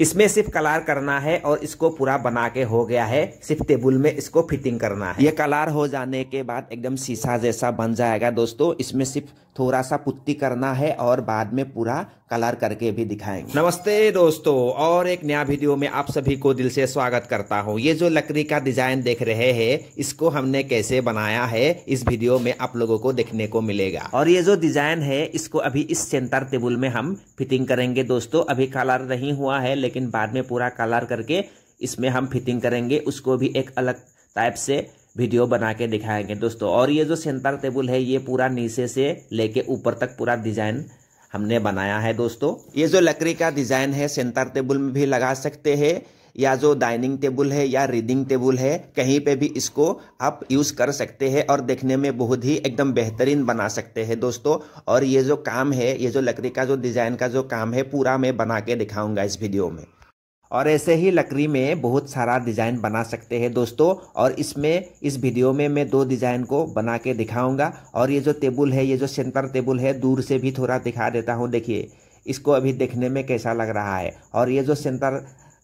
इसमें सिर्फ कलार करना है और इसको पूरा बना के हो गया है सिर्फ टेबल में इसको फिटिंग करना है ये कलार हो जाने के बाद एकदम शीशा जैसा बन जाएगा दोस्तों इसमें सिर्फ थोड़ा सा पुट्टी करना है और बाद में पूरा कलर करके भी दिखाएंगे नमस्ते दोस्तों और एक नया वीडियो में आप सभी को दिल से स्वागत करता हूँ ये जो लकड़ी का डिजाइन देख रहे हैं इसको हमने कैसे बनाया है इस वीडियो में आप लोगों को देखने को मिलेगा और ये जो डिजाइन है इसको अभी इस सेंटर टेबुल में हम फिटिंग करेंगे दोस्तों अभी कलर नहीं हुआ है लेकिन बाद में पूरा कलर करके इसमें हम फिटिंग करेंगे उसको भी एक अलग टाइप से वीडियो बना के दिखाएंगे दोस्तों और ये जो सेंटर टेबल है ये पूरा नीचे से लेके ऊपर तक पूरा डिजाइन हमने बनाया है दोस्तों ये जो लकड़ी का डिजाइन है सेंटर टेबल में भी लगा सकते हैं या जो डाइनिंग टेबल है या रीडिंग टेबल है कहीं पे भी इसको आप यूज़ कर सकते हैं और देखने में बहुत ही एकदम बेहतरीन बना सकते हैं दोस्तों और ये जो काम है ये जो लकड़ी का जो डिज़ाइन का जो काम है पूरा मैं बना के दिखाऊंगा इस वीडियो में और ऐसे ही लकड़ी में बहुत सारा डिज़ाइन बना सकते हैं दोस्तों और इसमें इस वीडियो में मैं दो डिज़ाइन को बना के दिखाऊंगा और ये जो टेबल है ये जो सेंटर टेबल है दूर से भी थोड़ा दिखा देता हूँ देखिए इसको अभी देखने में कैसा लग रहा है और ये जो सेंटर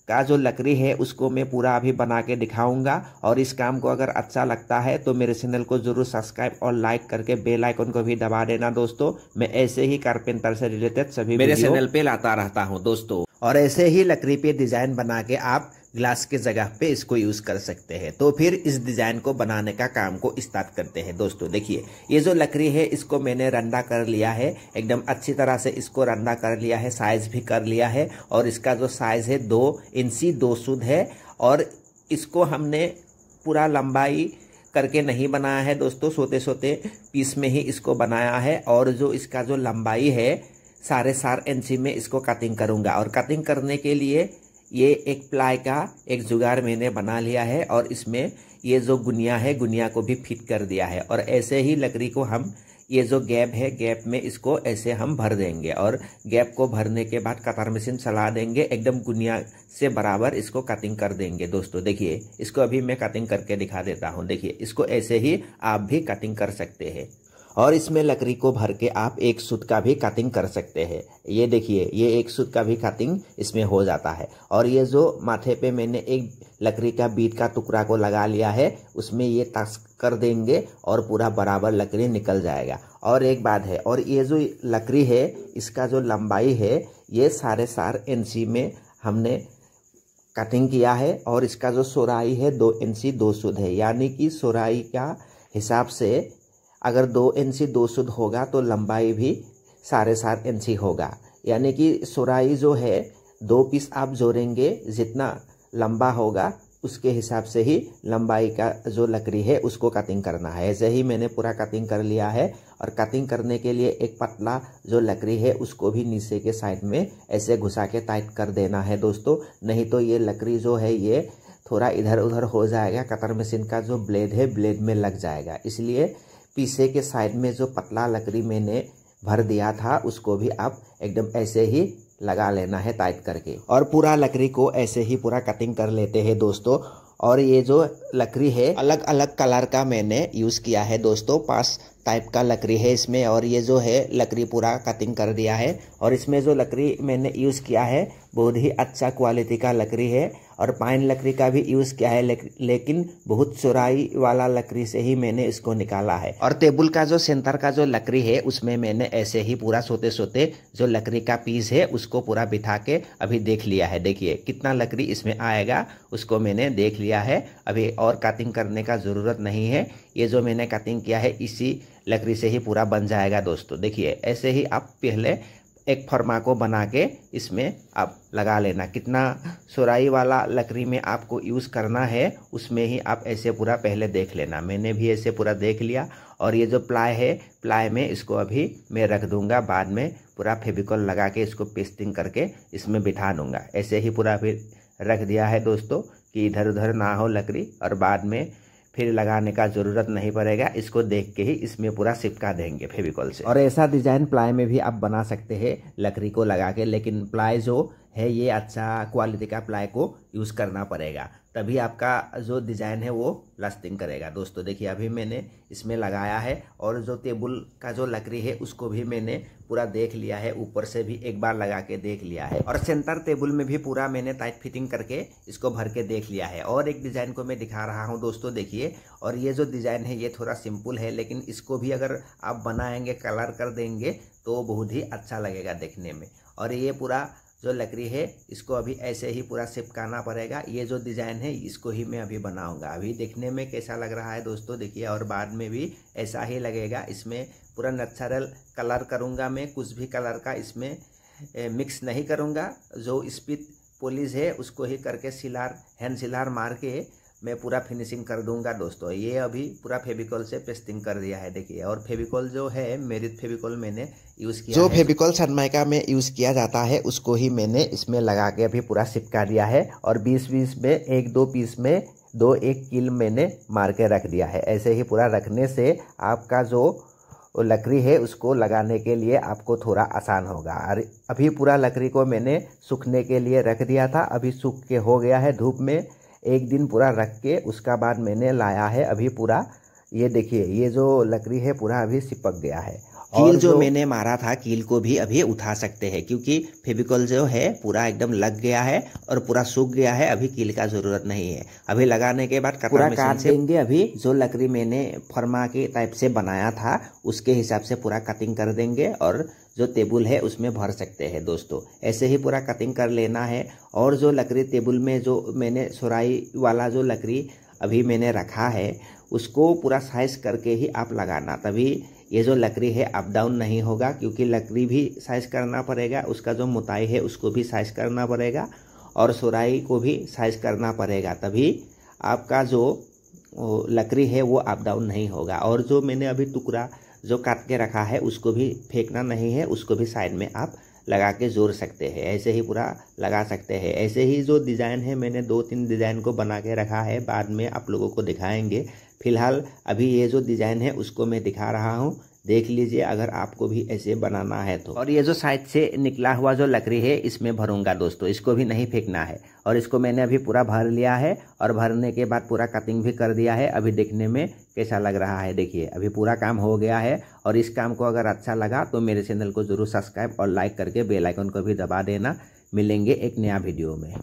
का जो लकड़ी है उसको मैं पूरा अभी बना के दिखाऊंगा और इस काम को अगर अच्छा लगता है तो मेरे चैनल को जरूर सब्सक्राइब और लाइक करके बेल आइकन को भी दबा देना दोस्तों मैं ऐसे ही कारपेंटर से रिलेटेड सभी मेरे चैनल पे लाता रहता हूँ दोस्तों और ऐसे ही लकड़ी पे डिजाइन बना के आप ग्लास के जगह पे इसको यूज़ कर सकते हैं तो फिर इस डिज़ाइन को बनाने का काम को स्टार्ट करते हैं दोस्तों देखिए ये जो लकड़ी है इसको मैंने रंडा कर लिया है एकदम अच्छी तरह से इसको रंडा कर लिया है साइज़ भी कर लिया है और इसका जो साइज़ है दो इंची दो सूद है और इसको हमने पूरा लंबाई करके नहीं बनाया है दोस्तों सोते सोते पीस में ही इसको बनाया है और जो इसका जो लंबाई है साढ़े सात इंची में इसको कटिंग करूँगा और कटिंग करने के लिए ये एक प्लाई का एक जुगाड़ मैंने बना लिया है और इसमें ये जो गुनिया है गुनिया को भी फिट कर दिया है और ऐसे ही लकड़ी को हम ये जो गैप है गैप में इसको ऐसे हम भर देंगे और गैप को भरने के बाद कतार मशीन चला देंगे एकदम गुनिया से बराबर इसको कटिंग कर देंगे दोस्तों देखिए इसको अभी मैं कटिंग करके दिखा देता हूँ देखिए इसको ऐसे ही आप भी कटिंग कर सकते हैं और इसमें लकड़ी को भर के आप एक सूत का भी कटिंग कर सकते हैं ये देखिए ये एक सूत का भी कटिंग इसमें हो जाता है और ये जो माथे पे मैंने एक लकड़ी का बीट का टुकड़ा को लगा लिया है उसमें ये तस कर देंगे और पूरा बराबर लकड़ी निकल जाएगा और एक बात है और ये जो लकड़ी है इसका जो लंबाई है ये साढ़े चार एन में हमने कटिंग किया है और इसका जो सोराई है दो इंची दो सूद है यानी कि सोराई का हिसाब से अगर दो एन सी दो शुद्ध होगा तो लंबाई भी साढ़े सात एन सी होगा यानी कि सुराई जो है दो पीस आप जोड़ेंगे जितना लंबा होगा उसके हिसाब से ही लंबाई का जो लकड़ी है उसको कटिंग करना है ऐसे ही मैंने पूरा कटिंग कर लिया है और कटिंग करने के लिए एक पतला जो लकड़ी है उसको भी नीचे के साइड में ऐसे घुसा के टाइट कर देना है दोस्तों नहीं तो ये लकड़ी जो है ये थोड़ा इधर उधर हो जाएगा कतर मशीन का जो ब्लेड है ब्लेड में लग जाएगा इसलिए पीसे के साइड में जो पतला लकड़ी मैंने भर दिया था उसको भी आप एकदम ऐसे ही लगा लेना है टाइट करके और पूरा लकड़ी को ऐसे ही पूरा कटिंग कर लेते हैं दोस्तों और ये जो लकड़ी है अलग अलग कलर का मैंने यूज़ किया है दोस्तों पास टाइप का लकड़ी है इसमें और ये जो है लकड़ी पूरा कटिंग कर दिया है और इसमें जो लकड़ी मैंने यूज़ किया है बहुत ही अच्छा क्वालिटी का लकड़ी है और पाइन लकड़ी का भी यूज़ किया है लेकिन बहुत चुराई वाला लकड़ी से ही मैंने इसको निकाला है और टेबल का जो सेंटर का जो लकड़ी है उसमें मैंने ऐसे ही पूरा सोते सोते जो लकड़ी का पीस है उसको पूरा बिठा के अभी देख लिया है देखिए कितना लकड़ी इसमें आएगा उसको मैंने देख लिया लिया है अभी और कटिंग करने का ज़रूरत नहीं है ये जो मैंने कटिंग किया है इसी लकड़ी से ही पूरा बन जाएगा दोस्तों देखिए ऐसे ही आप पहले एक फर्मा को बना के इसमें आप लगा लेना कितना सुराई वाला लकड़ी में आपको यूज़ करना है उसमें ही आप ऐसे पूरा पहले देख लेना मैंने भी ऐसे पूरा देख लिया और ये जो प्लाय है प्लाय में इसको अभी मैं रख दूंगा बाद में पूरा फेविकॉल लगा के इसको पेस्टिंग करके इसमें बिठा दूंगा ऐसे ही पूरा फिर रख दिया है दोस्तों कि इधर उधर ना हो लकड़ी और बाद में फिर लगाने का ज़रूरत नहीं पड़ेगा इसको देख के ही इसमें पूरा सिपका देंगे फेविकॉल से और ऐसा डिज़ाइन प्लाई में भी आप बना सकते हैं लकड़ी को लगा के लेकिन प्लाई जो है ये अच्छा क्वालिटी का प्लाई को यूज़ करना पड़ेगा तभी आपका जो डिज़ाइन है वो लास्टिंग करेगा दोस्तों देखिए अभी मैंने इसमें लगाया है और जो टेबल का जो लकड़ी है उसको भी मैंने पूरा देख लिया है ऊपर से भी एक बार लगा के देख लिया है और सेंटर टेबल में भी पूरा मैंने टाइट फिटिंग करके इसको भर के देख लिया है और एक डिज़ाइन को मैं दिखा रहा हूँ दोस्तों देखिए और ये जो डिज़ाइन है ये थोड़ा सिंपल है लेकिन इसको भी अगर आप बनाएंगे कलर कर देंगे तो बहुत ही अच्छा लगेगा देखने में और ये पूरा जो लकड़ी है इसको अभी ऐसे ही पूरा सिपकाना पड़ेगा ये जो डिज़ाइन है इसको ही मैं अभी बनाऊंगा अभी देखने में कैसा लग रहा है दोस्तों देखिए और बाद में भी ऐसा ही लगेगा इसमें पूरा नेचुरल कलर करूँगा मैं कुछ भी कलर का इसमें ए, मिक्स नहीं करूँगा जो स्पीड पोलिस है उसको ही करके सिलार हैंड सिलार मार के मैं पूरा फिनिशिंग कर दूंगा दोस्तों ये अभी पूरा फेविकॉल से पेस्टिंग कर दिया है देखिए और फेविकॉल जो है मेरिट फेविकॉल मैंने यूज़ किया जो फेविकॉल सनमाइका में यूज़ किया जाता है उसको ही मैंने इसमें लगा के अभी पूरा सिपका दिया है और बीस बीस में एक दो पीस में दो एक किल मैंने मार के रख दिया है ऐसे ही पूरा रखने से आपका जो लकड़ी है उसको लगाने के लिए आपको थोड़ा आसान होगा और अभी पूरा लकड़ी को मैंने सूखने के लिए रख दिया था अभी सूख के हो गया है धूप में एक दिन पूरा रख के उसका बाद मैंने लाया है अभी पूरा ये देखिए ये जो लकड़ी है पूरा अभी सिपक गया है कील जो, जो मैंने मारा था कील को भी अभी उठा सकते हैं क्योंकि फेविकॉल जो है पूरा एकदम लग गया है और पूरा सूख गया है अभी कील का जरूरत नहीं है अभी लगाने के बाद पूरा काट देंगे अभी जो लकड़ी मैंने फर्मा के टाइप से बनाया था उसके हिसाब से पूरा कटिंग कर देंगे और जो टेबल है उसमें भर सकते हैं दोस्तों ऐसे ही पूरा कटिंग कर लेना है और जो लकड़ी टेबल में जो मैंने सुराई वाला जो लकड़ी अभी मैंने रखा है उसको पूरा साइज करके ही आप लगाना तभी ये जो लकड़ी है अप डाउन नहीं होगा क्योंकि लकड़ी भी साइज करना पड़ेगा उसका जो मोटाई है उसको भी साइज करना पड़ेगा और सुराई को भी साइज करना पड़ेगा तभी आपका जो लकड़ी है वो अप डाउन नहीं होगा और जो मैंने अभी टुकड़ा जो काट के रखा है उसको भी फेंकना नहीं है उसको भी साइड में आप लगा के जोड़ सकते हैं ऐसे ही पूरा लगा सकते हैं ऐसे ही जो डिज़ाइन है मैंने दो तीन डिज़ाइन को बना के रखा है बाद में आप लोगों को दिखाएंगे फिलहाल अभी ये जो डिज़ाइन है उसको मैं दिखा रहा हूँ देख लीजिए अगर आपको भी ऐसे बनाना है तो और ये जो साइड से निकला हुआ जो लकड़ी है इसमें भरूंगा दोस्तों इसको भी नहीं फेंकना है और इसको मैंने अभी पूरा भर लिया है और भरने के बाद पूरा कटिंग भी कर दिया है अभी देखने में कैसा लग रहा है देखिए अभी पूरा काम हो गया है और इस काम को अगर अच्छा लगा तो मेरे चैनल को जरूर सब्सक्राइब और लाइक करके बेलाइकन को भी दबा देना मिलेंगे एक नया वीडियो में